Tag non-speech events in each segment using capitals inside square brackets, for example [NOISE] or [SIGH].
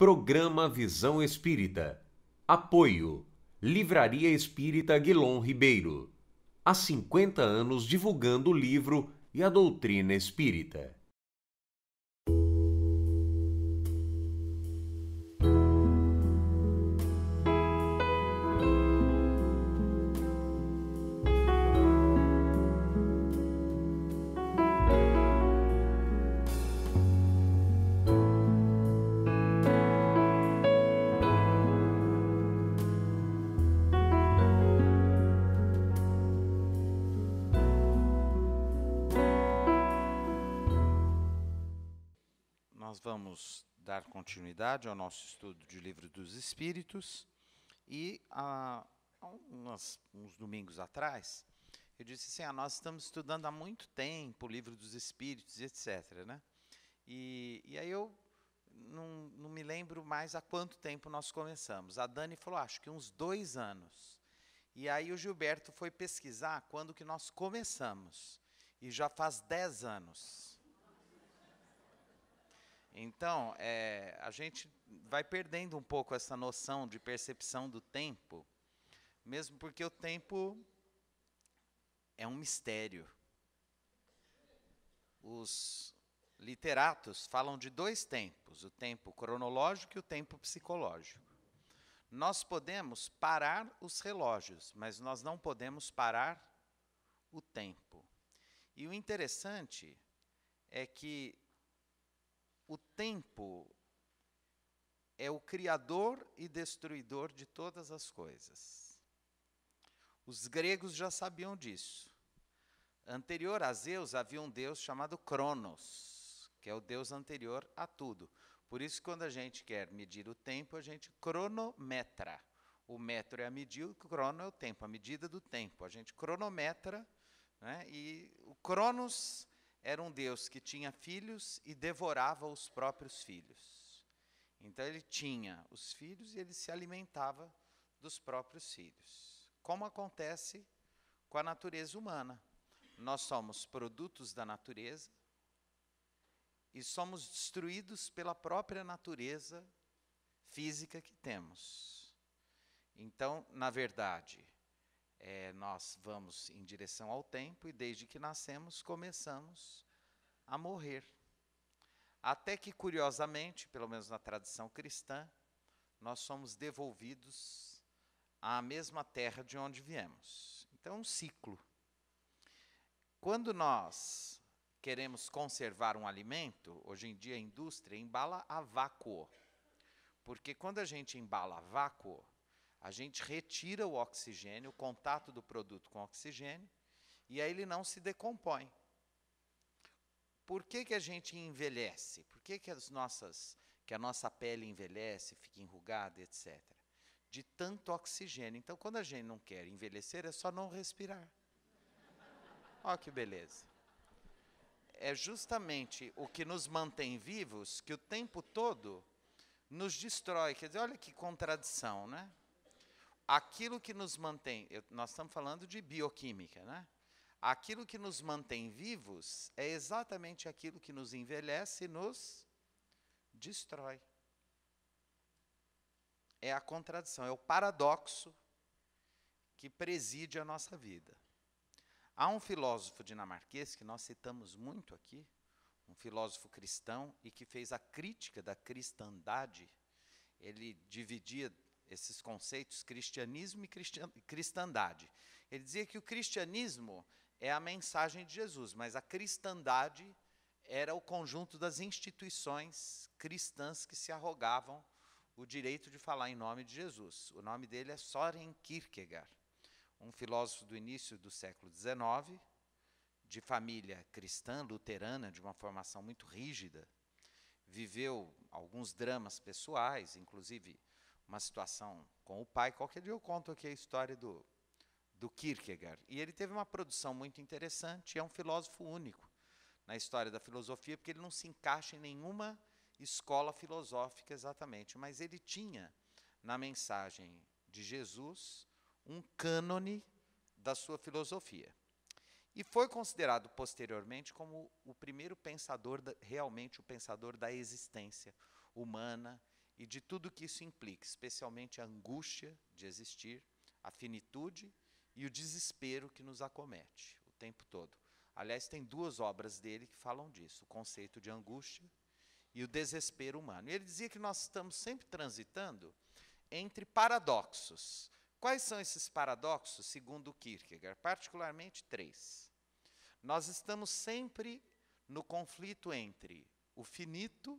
Programa Visão Espírita. Apoio. Livraria Espírita Guilom Ribeiro. Há 50 anos divulgando o livro e a doutrina espírita. continuidade ao é nosso estudo de Livro dos Espíritos e há, umas, uns domingos atrás eu disse assim, ah, nós estamos estudando há muito tempo o Livro dos Espíritos, etc. Né? E, e aí eu não, não me lembro mais há quanto tempo nós começamos. A Dani falou, ah, acho que uns dois anos. E aí o Gilberto foi pesquisar quando que nós começamos. E já faz dez anos. Então, é, a gente vai perdendo um pouco essa noção de percepção do tempo, mesmo porque o tempo é um mistério. Os literatos falam de dois tempos, o tempo cronológico e o tempo psicológico. Nós podemos parar os relógios, mas nós não podemos parar o tempo. E o interessante é que o tempo é o criador e destruidor de todas as coisas. Os gregos já sabiam disso. Anterior a Zeus havia um deus chamado Cronos, que é o deus anterior a tudo. Por isso, quando a gente quer medir o tempo, a gente cronometra. O metro é a medida, o crono é o tempo, a medida do tempo. A gente cronometra, né, e o Cronos era um Deus que tinha filhos e devorava os próprios filhos. Então ele tinha os filhos e ele se alimentava dos próprios filhos. Como acontece com a natureza humana? Nós somos produtos da natureza e somos destruídos pela própria natureza física que temos. Então, na verdade, é, nós vamos em direção ao tempo e desde que nascemos começamos a morrer. Até que, curiosamente, pelo menos na tradição cristã, nós somos devolvidos à mesma terra de onde viemos. Então, um ciclo. Quando nós queremos conservar um alimento, hoje em dia a indústria embala a vácuo. Porque quando a gente embala a vácuo, a gente retira o oxigênio, o contato do produto com oxigênio, e aí ele não se decompõe. Por que, que a gente envelhece? Por que, que, as nossas, que a nossa pele envelhece, fica enrugada, etc.? De tanto oxigênio. Então, quando a gente não quer envelhecer, é só não respirar. Olha que beleza. É justamente o que nos mantém vivos, que o tempo todo nos destrói. Quer dizer, olha que contradição, né? aquilo que nos mantém, eu, nós estamos falando de bioquímica, né? Aquilo que nos mantém vivos é exatamente aquilo que nos envelhece e nos destrói. É a contradição, é o paradoxo que preside a nossa vida. Há um filósofo dinamarquês que nós citamos muito aqui, um filósofo cristão e que fez a crítica da cristandade. Ele dividia esses conceitos, cristianismo e cristandade. Ele dizia que o cristianismo é a mensagem de Jesus, mas a cristandade era o conjunto das instituições cristãs que se arrogavam o direito de falar em nome de Jesus. O nome dele é Soren Kierkegaard, um filósofo do início do século XIX, de família cristã, luterana, de uma formação muito rígida. Viveu alguns dramas pessoais, inclusive uma situação com o pai. Qualquer dia eu conto aqui a história do, do Kierkegaard. E ele teve uma produção muito interessante, é um filósofo único na história da filosofia, porque ele não se encaixa em nenhuma escola filosófica exatamente, mas ele tinha na mensagem de Jesus um cânone da sua filosofia. E foi considerado posteriormente como o primeiro pensador, da, realmente o pensador da existência humana e de tudo que isso implica, especialmente a angústia de existir, a finitude e o desespero que nos acomete o tempo todo. Aliás, tem duas obras dele que falam disso: o conceito de angústia e o desespero humano. E ele dizia que nós estamos sempre transitando entre paradoxos. Quais são esses paradoxos, segundo Kierkegaard? Particularmente três. Nós estamos sempre no conflito entre o finito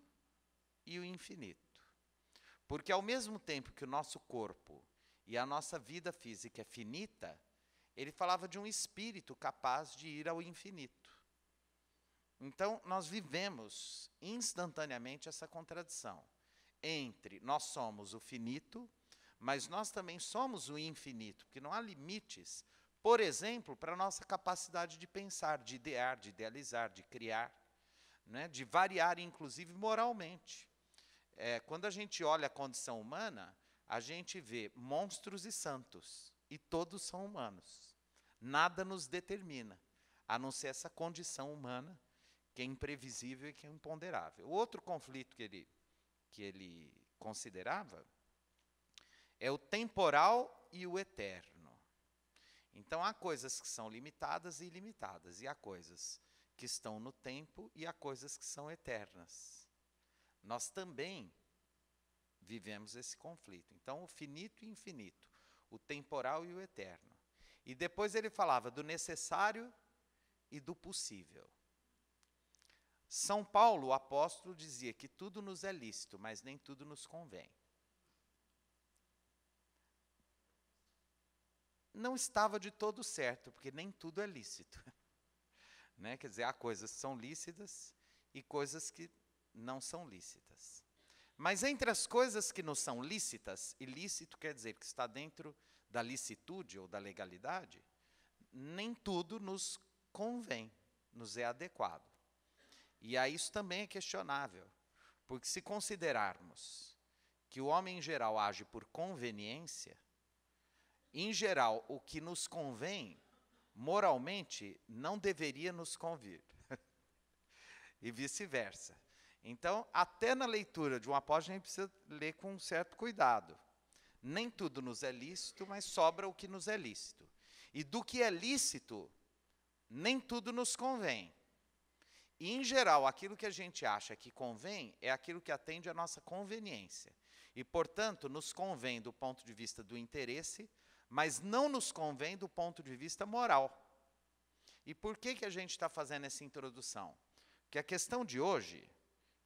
e o infinito. Porque ao mesmo tempo que o nosso corpo e a nossa vida física é finita, ele falava de um espírito capaz de ir ao infinito. Então, nós vivemos instantaneamente essa contradição entre nós somos o finito, mas nós também somos o infinito, porque não há limites, por exemplo, para a nossa capacidade de pensar, de idear, de idealizar, de criar, né, de variar, inclusive moralmente é, quando a gente olha a condição humana, a gente vê monstros e santos, e todos são humanos. Nada nos determina, a não ser essa condição humana que é imprevisível e que é imponderável. O outro conflito que ele, que ele considerava é o temporal e o eterno. Então, há coisas que são limitadas e ilimitadas, e há coisas que estão no tempo e há coisas que são eternas nós também vivemos esse conflito. Então, o finito e infinito, o temporal e o eterno. E depois ele falava do necessário e do possível. São Paulo, o apóstolo, dizia que tudo nos é lícito, mas nem tudo nos convém. Não estava de todo certo, porque nem tudo é lícito. [LAUGHS] Né? Quer dizer, há coisas que são lícitas e coisas que não são lícitas. Mas entre as coisas que nos são lícitas, ilícito quer dizer que está dentro da licitude ou da legalidade, nem tudo nos convém, nos é adequado. E a isso também é questionável, porque se considerarmos que o homem em geral age por conveniência, em geral o que nos convém moralmente não deveria nos convir. [LAUGHS] e vice-versa. Então, até na leitura de um Apóstolo, a gente precisa ler com um certo cuidado. Nem tudo nos é lícito, mas sobra o que nos é lícito. E do que é lícito, nem tudo nos convém. E, em geral, aquilo que a gente acha que convém é aquilo que atende à nossa conveniência. E, portanto, nos convém do ponto de vista do interesse, mas não nos convém do ponto de vista moral. E por que, que a gente está fazendo essa introdução? Porque a questão de hoje,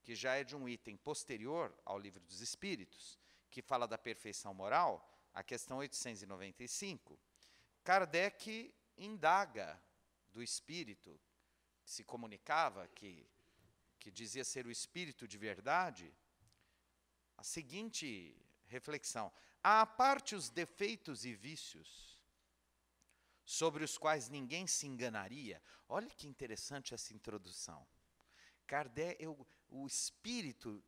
que já é de um item posterior ao Livro dos Espíritos, que fala da perfeição moral, a questão 895, Kardec indaga do espírito que se comunicava, que, que dizia ser o espírito de verdade, a seguinte reflexão: há parte os defeitos e vícios sobre os quais ninguém se enganaria. Olha que interessante essa introdução. Kardec, eu, o espírito,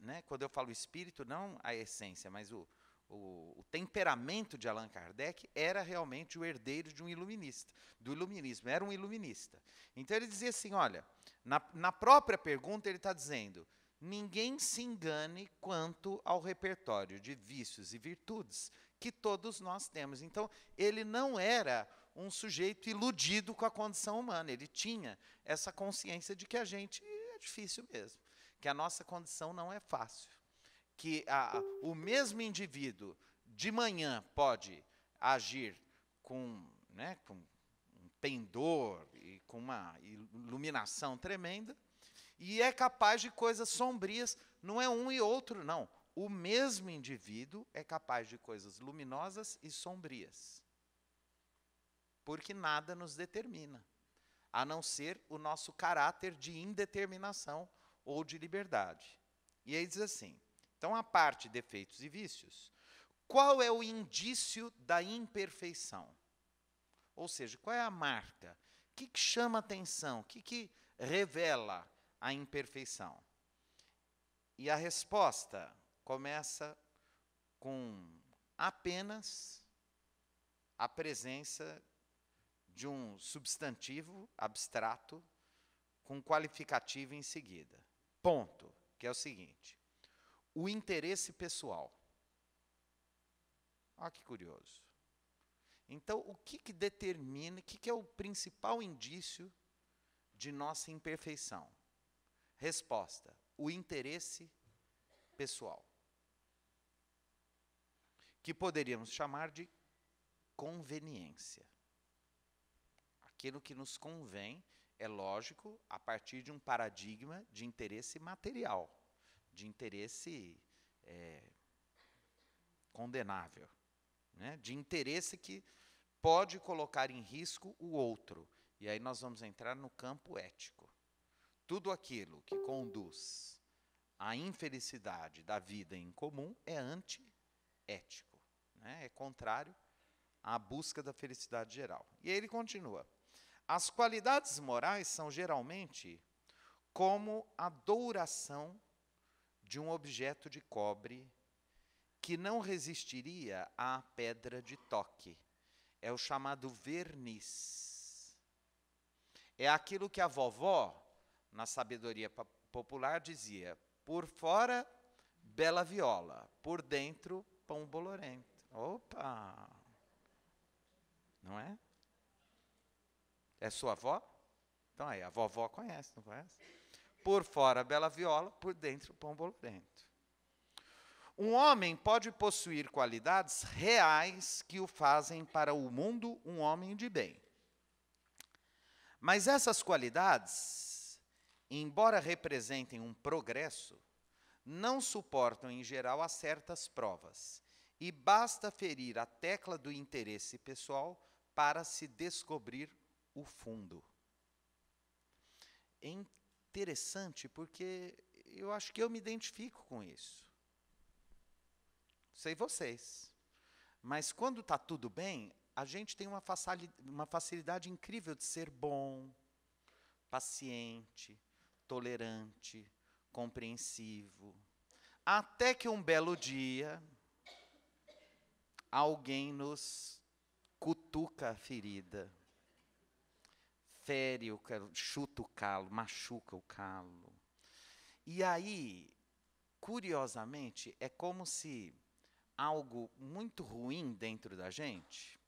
né, quando eu falo espírito, não a essência, mas o, o, o, temperamento de Allan Kardec era realmente o herdeiro de um iluminista, do iluminismo, era um iluminista. Então ele dizia assim: olha, na, na própria pergunta ele está dizendo: ninguém se engane quanto ao repertório de vícios e virtudes que todos nós temos. Então ele não era um sujeito iludido com a condição humana, ele tinha essa consciência de que a gente é difícil mesmo que a nossa condição não é fácil. Que a, o mesmo indivíduo de manhã pode agir com, né, com um pendor e com uma iluminação tremenda, e é capaz de coisas sombrias. Não é um e outro, não. O mesmo indivíduo é capaz de coisas luminosas e sombrias. Porque nada nos determina, a não ser o nosso caráter de indeterminação ou de liberdade. E aí diz assim: então, a parte defeitos e vícios, qual é o indício da imperfeição? Ou seja, qual é a marca? O que, que chama atenção? O que, que revela a imperfeição? E a resposta começa com apenas a presença de um substantivo abstrato com qualificativo em seguida ponto, que é o seguinte: o interesse pessoal. Olha que curioso. Então, o que, que determina, o que, que é o principal indício de nossa imperfeição? Resposta: o interesse pessoal. Que poderíamos chamar de conveniência. Aquilo que nos convém é lógico, a partir de um paradigma de interesse material, de interesse é, condenável, né? de interesse que pode colocar em risco o outro. E aí nós vamos entrar no campo ético. Tudo aquilo que conduz à infelicidade da vida em comum é antiético, né? é contrário à busca da felicidade geral. E aí ele continua. As qualidades morais são geralmente como a douração de um objeto de cobre que não resistiria à pedra de toque. É o chamado verniz. É aquilo que a vovó, na sabedoria popular, dizia: por fora, bela viola, por dentro, pão bolorento. Opa! Não é? É sua avó? Então aí, a vovó conhece, não conhece? Por fora, bela viola, por dentro, pão bolorento. Um homem pode possuir qualidades reais que o fazem para o mundo um homem de bem. Mas essas qualidades, embora representem um progresso, não suportam em geral a certas provas, e basta ferir a tecla do interesse pessoal para se descobrir o fundo. É interessante porque eu acho que eu me identifico com isso. Sei vocês. Mas quando está tudo bem, a gente tem uma facilidade, uma facilidade incrível de ser bom, paciente, tolerante, compreensivo. Até que um belo dia, alguém nos cutuca a ferida fere, o calo, chuta o calo, machuca o calo. E aí, curiosamente, é como se algo muito ruim dentro da gente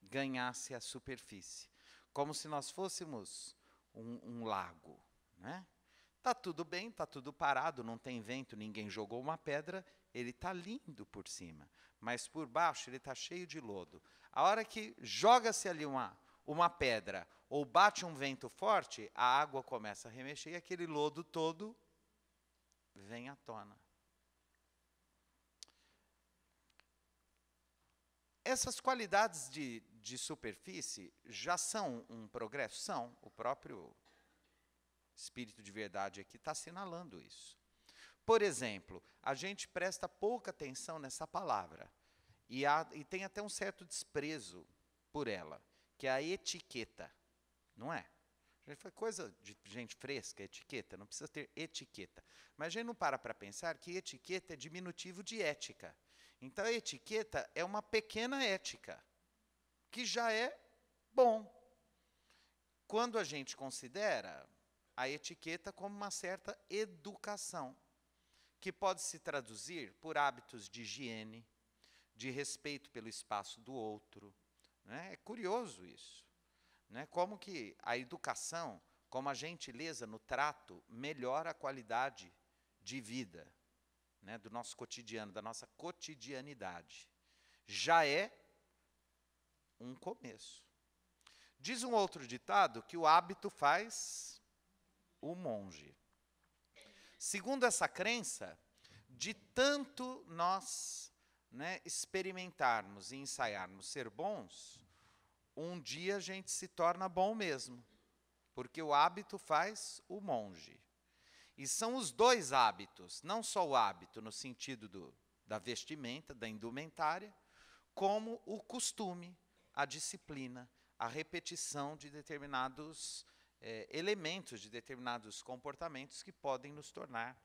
ganhasse a superfície. Como se nós fôssemos um, um lago. Né? Tá tudo bem, tá tudo parado, não tem vento, ninguém jogou uma pedra, ele tá lindo por cima, mas por baixo ele tá cheio de lodo. A hora que joga-se ali uma uma pedra ou bate um vento forte, a água começa a remexer e aquele lodo todo vem à tona. Essas qualidades de, de superfície já são um progresso? São. O próprio Espírito de Verdade aqui está assinalando isso. Por exemplo, a gente presta pouca atenção nessa palavra e, há, e tem até um certo desprezo por ela que é a etiqueta, não é? Foi coisa de gente fresca, etiqueta, não precisa ter etiqueta. Mas a gente não para para pensar que etiqueta é diminutivo de ética. Então, a etiqueta é uma pequena ética, que já é bom. Quando a gente considera a etiqueta como uma certa educação, que pode se traduzir por hábitos de higiene, de respeito pelo espaço do outro, né? É curioso isso. Né? Como que a educação, como a gentileza no trato, melhora a qualidade de vida né? do nosso cotidiano, da nossa cotidianidade. Já é um começo. Diz um outro ditado que o hábito faz o monge. Segundo essa crença, de tanto nós né, experimentarmos e ensaiarmos ser bons, um dia a gente se torna bom mesmo, porque o hábito faz o monge. E são os dois hábitos, não só o hábito no sentido do, da vestimenta, da indumentária, como o costume, a disciplina, a repetição de determinados eh, elementos, de determinados comportamentos que podem nos tornar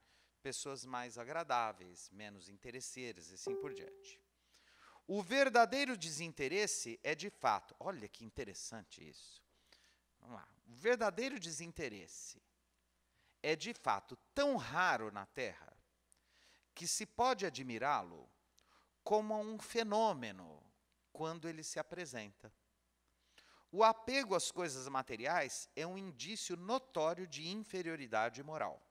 pessoas mais agradáveis, menos interesseiras e assim por diante. O verdadeiro desinteresse é de fato. Olha que interessante isso. Vamos lá. O verdadeiro desinteresse é de fato tão raro na Terra que se pode admirá-lo como um fenômeno quando ele se apresenta. O apego às coisas materiais é um indício notório de inferioridade moral.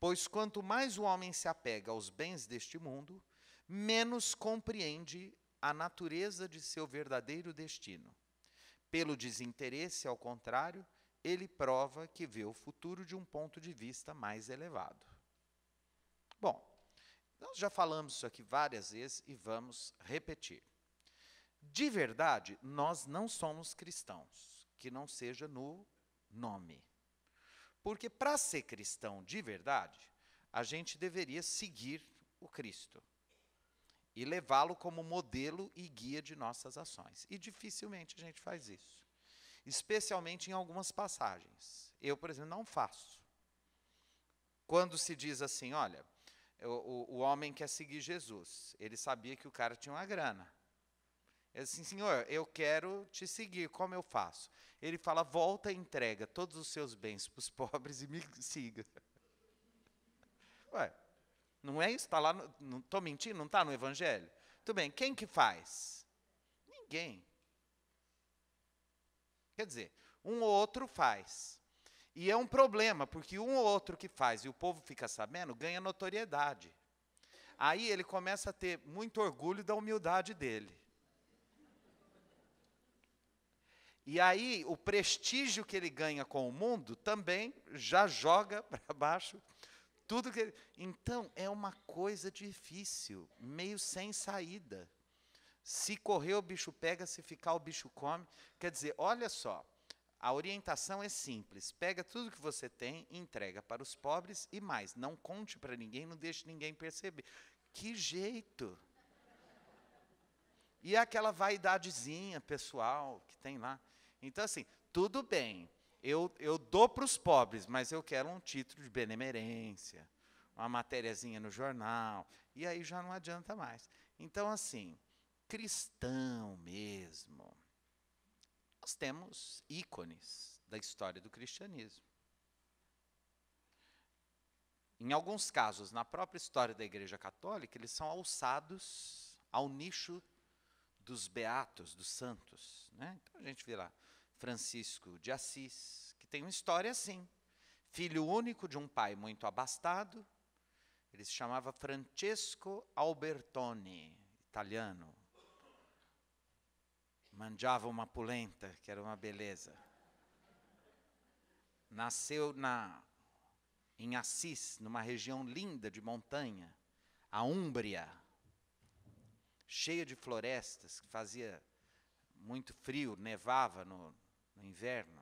Pois quanto mais o homem se apega aos bens deste mundo, menos compreende a natureza de seu verdadeiro destino. Pelo desinteresse, ao contrário, ele prova que vê o futuro de um ponto de vista mais elevado. Bom, nós já falamos isso aqui várias vezes e vamos repetir. De verdade, nós não somos cristãos, que não seja no nome. Porque para ser cristão de verdade, a gente deveria seguir o Cristo e levá-lo como modelo e guia de nossas ações. E dificilmente a gente faz isso, especialmente em algumas passagens. Eu, por exemplo, não faço. Quando se diz assim, olha, o, o, homem quer seguir Jesus, ele sabia que o cara tinha uma grana assim, Senhor, eu quero te seguir, como eu faço? Ele fala, volta e entrega todos os seus bens para os [LAUGHS] pobres e me siga. [LAUGHS] Ué, não é isso? Está lá, não estou mentindo, não está no Evangelho? Tudo bem, quem que faz? Ninguém. Quer dizer, um ou outro faz. E é um problema, porque um ou outro que faz e o povo fica sabendo, ganha notoriedade. Aí ele começa a ter muito orgulho da humildade dele. E aí o prestígio que ele ganha com o mundo também já joga [LAUGHS] para baixo tudo que ele... Então é uma coisa difícil, meio sem saída. Se correr o bicho pega, se ficar o bicho come. Quer dizer, olha só, a orientação é simples: pega tudo que você tem, entrega para os pobres e mais, não conte para ninguém, não deixe ninguém perceber. Que jeito! E aquela vaidadezinha pessoal que tem lá. Então, assim, tudo bem, eu, eu dou para os pobres, mas eu quero um título de benemerência, uma matériazinha no jornal, e aí já não adianta mais. Então, assim, cristão mesmo, nós temos ícones da história do cristianismo. Em alguns casos, na própria história da Igreja Católica, eles são alçados ao nicho dos beatos, dos santos. Né? Então a gente vê lá Francisco de Assis, que tem uma história assim. Filho único de um pai muito abastado, ele se chamava Francesco Albertoni, italiano. Manjava uma polenta, que era uma beleza. Nasceu na em Assis, numa região linda de montanha, a Úmbria, cheia de florestas, que fazia muito frio, nevava no, no inverno.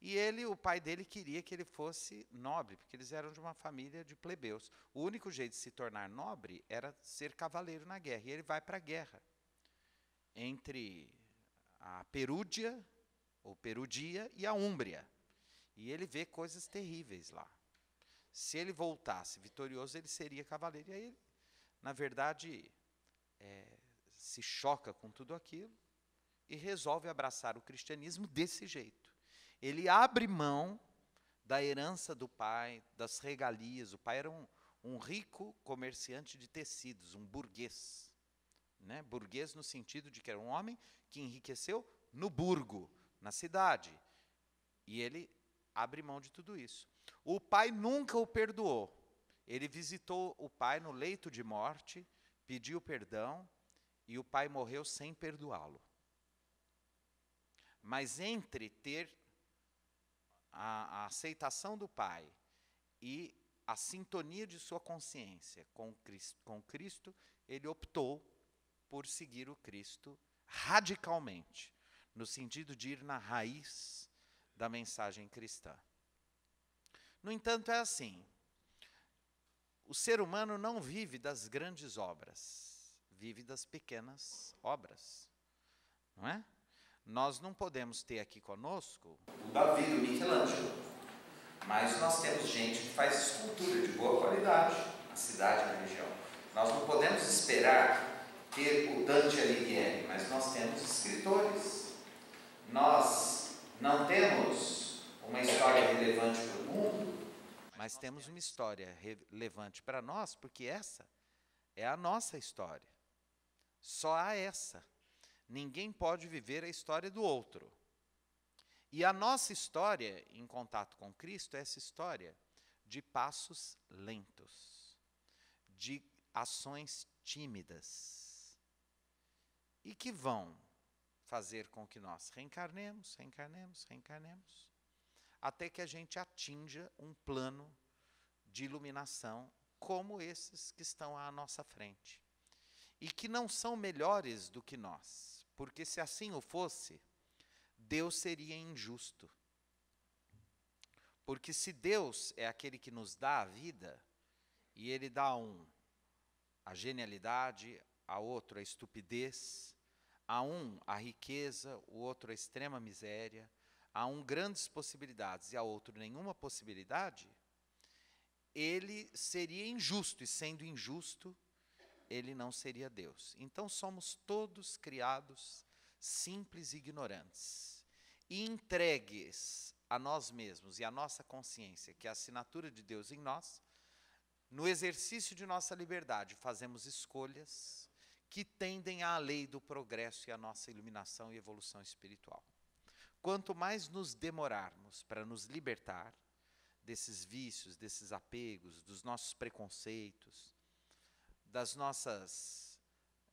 E ele, o pai dele queria que ele fosse nobre, porque eles eram de uma família de plebeus. O único jeito de se tornar nobre era ser cavaleiro na guerra. E ele vai para a guerra entre a Perúdia, ou Perudia, e a Úmbria. E ele vê coisas terríveis lá. Se ele voltasse vitorioso, ele seria cavaleiro. E aí, ele, na verdade, é, se choca com tudo aquilo e resolve abraçar o cristianismo desse jeito. Ele abre mão da herança do pai, das regalias. O pai era um, um rico comerciante de tecidos, um burguês. Né? Burguês no sentido de que era um homem que enriqueceu no burgo, na cidade. E ele abre mão de tudo isso. O pai nunca o perdoou. Ele visitou o pai no leito de morte, pediu perdão, e o pai morreu sem perdoá-lo. Mas entre ter a, a aceitação do Pai e a sintonia de sua consciência com Cristo, com Cristo, ele optou por seguir o Cristo radicalmente, no sentido de ir na raiz da mensagem cristã. No entanto, é assim: o ser humano não vive das grandes obras, vive das pequenas obras, não é? Nós não podemos ter aqui conosco o Davi do Michelangelo, mas nós temos gente que faz escultura de boa qualidade na cidade e na região. Nós não podemos esperar ter o Dante Alighieri, mas nós temos escritores. Nós não temos uma história relevante para o mundo, mas temos uma história relevante para nós, porque essa é a nossa história. Só há essa. Ninguém pode viver a história do outro. E a nossa história em contato com Cristo é essa história de passos lentos, de ações tímidas, e que vão fazer com que nós reencarnemos, reencarnemos, reencarnemos, até que a gente atinja um plano de iluminação como esses que estão à nossa frente e que não são melhores do que nós porque se assim o fosse, Deus seria injusto. Porque se Deus é aquele que nos dá a vida, e Ele dá a um a genialidade, a outro a estupidez, a um a riqueza, o outro a extrema miséria, a um grandes possibilidades e a outro nenhuma possibilidade, ele seria injusto, e sendo injusto, ele não seria Deus. Então somos todos criados simples e ignorantes e entregues a nós mesmos e à nossa consciência, que é a assinatura de Deus em nós, no exercício de nossa liberdade, fazemos escolhas que tendem à lei do progresso e à nossa iluminação e evolução espiritual. Quanto mais nos demorarmos para nos libertar desses vícios, desses apegos, dos nossos preconceitos, das nossas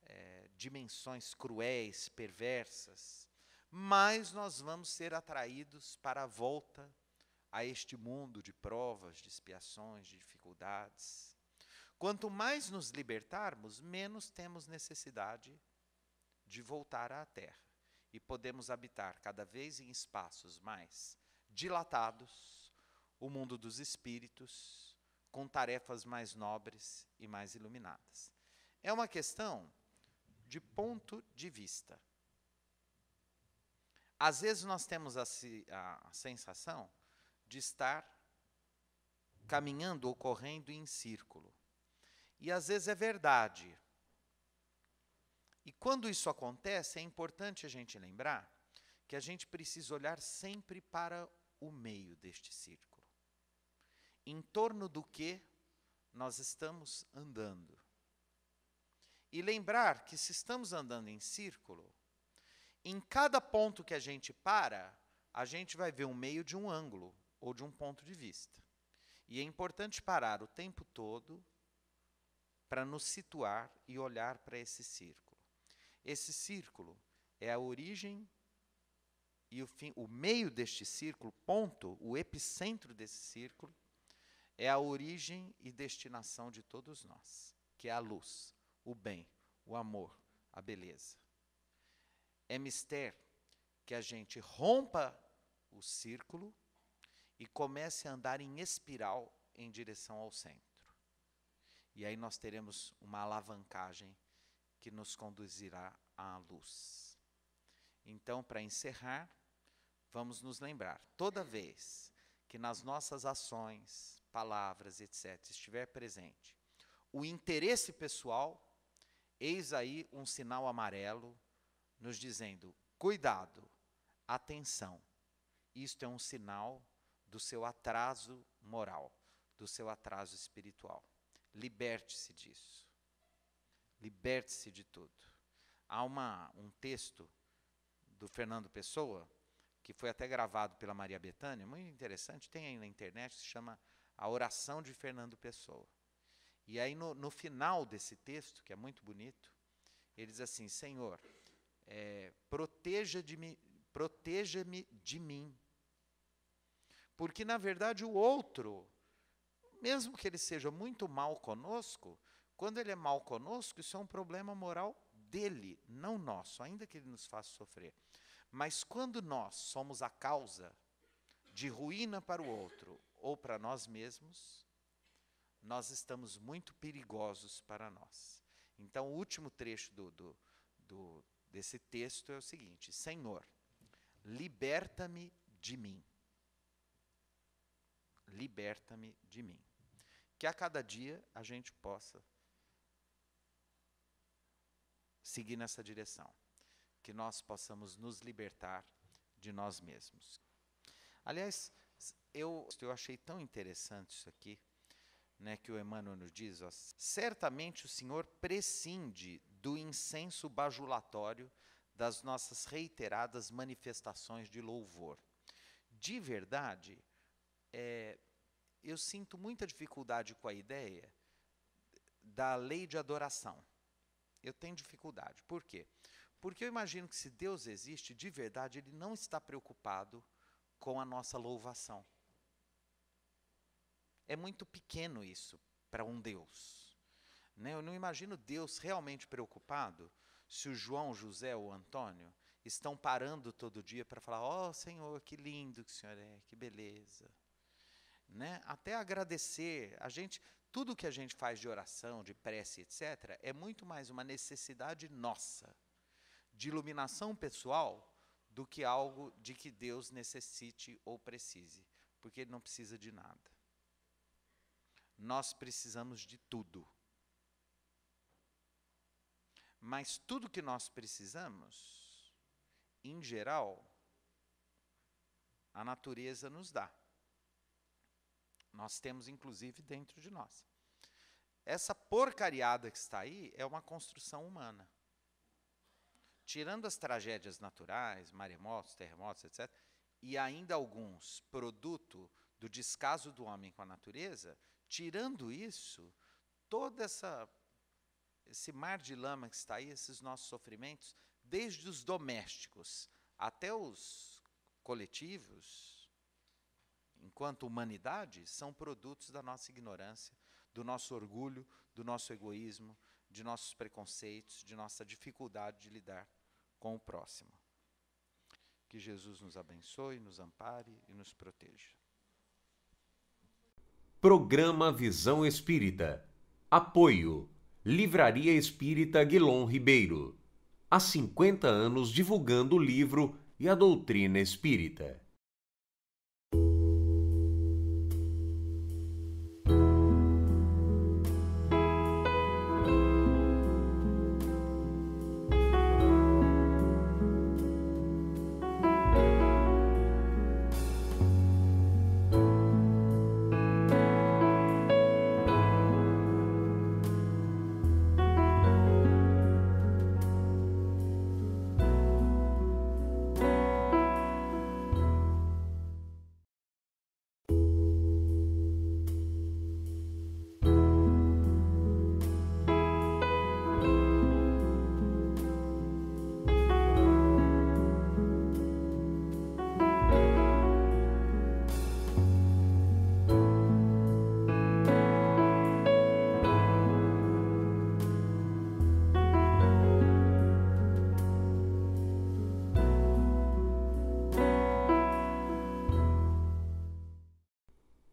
é, dimensões cruéis, perversas, mais nós vamos ser atraídos para a volta a este mundo de provas, de expiações, de dificuldades. Quanto mais nos libertarmos, menos temos necessidade de voltar à Terra. E podemos habitar cada vez em espaços mais dilatados o mundo dos espíritos com tarefas mais nobres e mais iluminadas. É uma questão de ponto de vista. Às vezes nós temos a, a sensação de estar caminhando ou correndo em círculo. E às vezes é verdade. E quando isso acontece, é importante a gente lembrar que a gente precisa olhar sempre para o meio deste círculo em torno do que nós estamos andando. E lembrar que se estamos andando em círculo, em cada ponto que a gente para, a gente vai ver um meio de um ângulo ou de um ponto de vista. E é importante parar o tempo todo para nos situar e olhar para esse círculo. Esse círculo é a origem e o fim, o meio deste círculo, ponto, o epicentro desse círculo é a origem e destinação de todos nós, que é a luz, o bem, o amor, a beleza. É mister que a gente rompa o círculo e comece a andar em espiral em direção ao centro. E aí nós teremos uma alavancagem que nos conduzirá à luz. Então, para encerrar, vamos nos lembrar: toda vez que nas nossas ações, palavras, etc., estiver presente o interesse pessoal, eis aí um sinal amarelo nos dizendo: cuidado, atenção, isto é um sinal do seu atraso moral, do seu atraso espiritual. Liberte-se disso. Liberte-se de tudo. Há uma, um texto do Fernando Pessoa, que foi até gravado pela Maria Bethânia, muito interessante, tem aí na internet, se chama A Oração de Fernando Pessoa. E aí, no, no final desse texto, que é muito bonito, ele diz assim: Senhor, é, proteja-me proteja de mim. Porque, na verdade, o outro, mesmo que ele seja muito mal conosco, quando ele é mal conosco, isso é um problema moral dele, não nosso, ainda que ele nos faça sofrer. Mas quando nós somos a causa de ruína para o outro ou para nós mesmos, nós estamos muito perigosos para nós. Então, o último trecho do, do, do desse texto é o seguinte: Senhor, liberta-me de mim. Liberta-me de mim. Que a cada dia a gente possa seguir nessa direção que nós possamos nos libertar de nós mesmos. Aliás, eu, eu achei tão interessante isso aqui, né, que o Emmanuel nos diz, ó, certamente o Senhor prescinde do incenso bajulatório das nossas reiteradas manifestações de louvor. De verdade, é, eu sinto muita dificuldade com a ideia da lei de adoração. Eu tenho dificuldade. Por quê? Porque eu imagino que se Deus existe, de verdade, Ele não está preocupado com a nossa louvação. É muito pequeno isso para um Deus. Né? Eu não imagino Deus realmente preocupado se o João, o José ou Antônio estão parando todo dia para falar: Ó oh, Senhor, que lindo que o Senhor é, que beleza. Né? Até agradecer. A gente, tudo que a gente faz de oração, de prece, etc., é muito mais uma necessidade nossa de iluminação pessoal do que algo de que Deus necessite ou precise, porque Ele não precisa de nada. Nós precisamos de tudo. Mas tudo que nós precisamos, em geral, a natureza nos dá. Nós temos, inclusive, dentro de nós. Essa porcariada que está aí é uma construção humana tirando as tragédias naturais, maremotos, terremotos, etc., e ainda alguns produto do descaso do homem com a natureza, tirando isso, todo essa, esse mar de lama que está aí, esses nossos sofrimentos, desde os domésticos até os coletivos, enquanto humanidade, são produtos da nossa ignorância, do nosso orgulho, do nosso egoísmo, de nossos preconceitos, de nossa dificuldade de lidar com o próximo. Que Jesus nos abençoe, nos ampare e nos proteja. Programa Visão Espírita. Apoio. Livraria Espírita Guilom Ribeiro. Há 50 anos divulgando o livro e a doutrina espírita.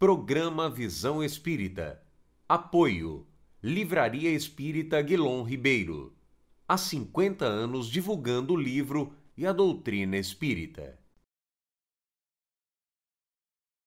Programa Visão Espírita. Apoio. Livraria Espírita Guilom Ribeiro. Há 50 anos divulgando o livro e a doutrina espírita.